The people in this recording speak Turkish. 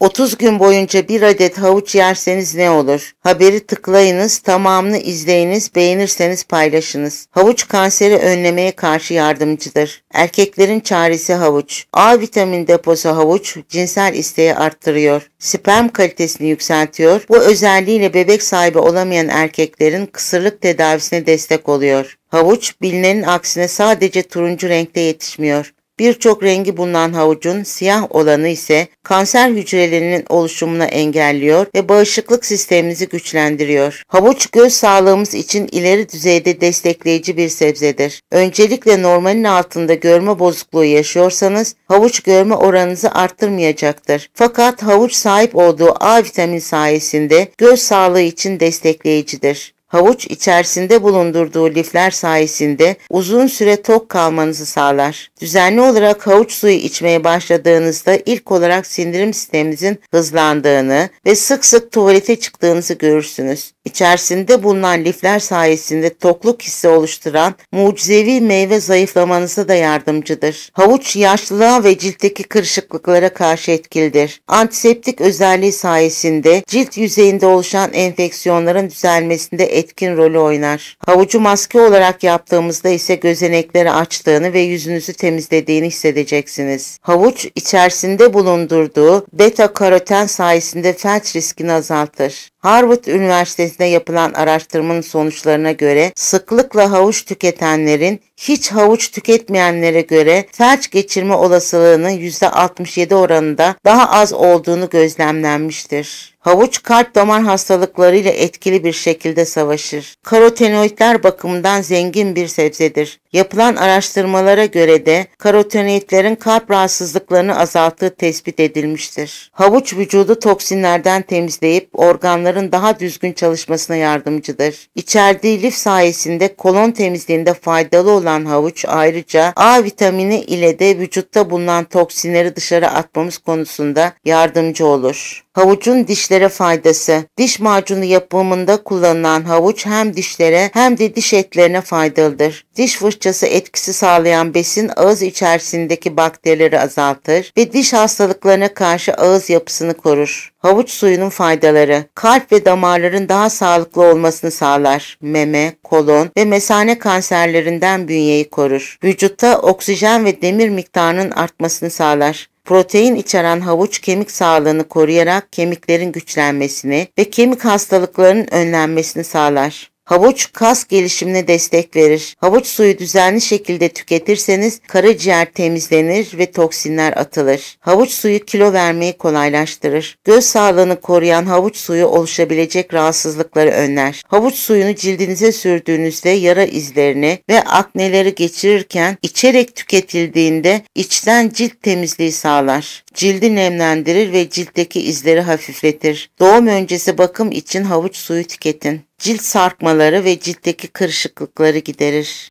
30 gün boyunca bir adet havuç yerseniz ne olur? Haberi tıklayınız, tamamını izleyiniz, beğenirseniz paylaşınız. Havuç kanseri önlemeye karşı yardımcıdır. Erkeklerin çaresi havuç. A vitamin deposu havuç cinsel isteği arttırıyor. Sperm kalitesini yükseltiyor. Bu özelliğiyle bebek sahibi olamayan erkeklerin kısırlık tedavisine destek oluyor. Havuç bilinenin aksine sadece turuncu renkte yetişmiyor. Birçok rengi bulunan havucun siyah olanı ise kanser hücrelerinin oluşumuna engelliyor ve bağışıklık sistemimizi güçlendiriyor. Havuç göz sağlığımız için ileri düzeyde destekleyici bir sebzedir. Öncelikle normalin altında görme bozukluğu yaşıyorsanız havuç görme oranınızı arttırmayacaktır. Fakat havuç sahip olduğu A vitamini sayesinde göz sağlığı için destekleyicidir havuç içerisinde bulundurduğu lifler sayesinde uzun süre tok kalmanızı sağlar. Düzenli olarak havuç suyu içmeye başladığınızda ilk olarak sindirim sisteminizin hızlandığını ve sık sık tuvalete çıktığınızı görürsünüz. İçerisinde bulunan lifler sayesinde tokluk hissi oluşturan mucizevi meyve zayıflamanıza da yardımcıdır. Havuç yaşlılığa ve ciltteki kırışıklıklara karşı etkilidir. Antiseptik özelliği sayesinde cilt yüzeyinde oluşan enfeksiyonların düzelmesinde etkin rolü oynar. Havucu maske olarak yaptığımızda ise gözenekleri açtığını ve yüzünüzü temizlediğini hissedeceksiniz. Havuç içerisinde bulundurduğu beta karoten sayesinde felç riskini azaltır. Harvard Üniversitesi'nde yapılan araştırmanın sonuçlarına göre sıklıkla havuç tüketenlerin hiç havuç tüketmeyenlere göre felç geçirme olasılığının %67 oranında daha az olduğunu gözlemlenmiştir. Havuç kalp damar hastalıklarıyla etkili bir şekilde savaşır. Karotenoidler bakımından zengin bir sebzedir. Yapılan araştırmalara göre de karotenoidlerin kalp rahatsızlıklarını azalttığı tespit edilmiştir. Havuç vücudu toksinlerden temizleyip organların daha düzgün çalışmasına yardımcıdır. İçerdiği lif sayesinde kolon temizliğinde faydalı olan havuç ayrıca A vitamini ile de vücutta bulunan toksinleri dışarı atmamız konusunda yardımcı olur. Havucun dişlere faydası. Diş macunu yapımında kullanılan havuç hem dişlere hem de diş etlerine faydalıdır. Diş fırçası etkisi sağlayan besin ağız içerisindeki bakterileri azaltır ve diş hastalıklarına karşı ağız yapısını korur. Havuç suyunun faydaları. Kalp ve damarların daha sağlıklı olmasını sağlar. Meme, kolon ve mesane kanserlerinden bünyeyi korur. Vücutta oksijen ve demir miktarının artmasını sağlar. Protein içeren havuç kemik sağlığını koruyarak kemiklerin güçlenmesini ve kemik hastalıklarının önlenmesini sağlar. Havuç kas gelişimine destek verir. Havuç suyu düzenli şekilde tüketirseniz karaciğer temizlenir ve toksinler atılır. Havuç suyu kilo vermeyi kolaylaştırır. Göz sağlığını koruyan havuç suyu oluşabilecek rahatsızlıkları önler. Havuç suyunu cildinize sürdüğünüzde yara izlerini ve akneleri geçirirken içerek tüketildiğinde içten cilt temizliği sağlar. Cildi nemlendirir ve ciltteki izleri hafifletir. Doğum öncesi bakım için havuç suyu tüketin cilt sarkmaları ve ciltteki kırışıklıkları giderir.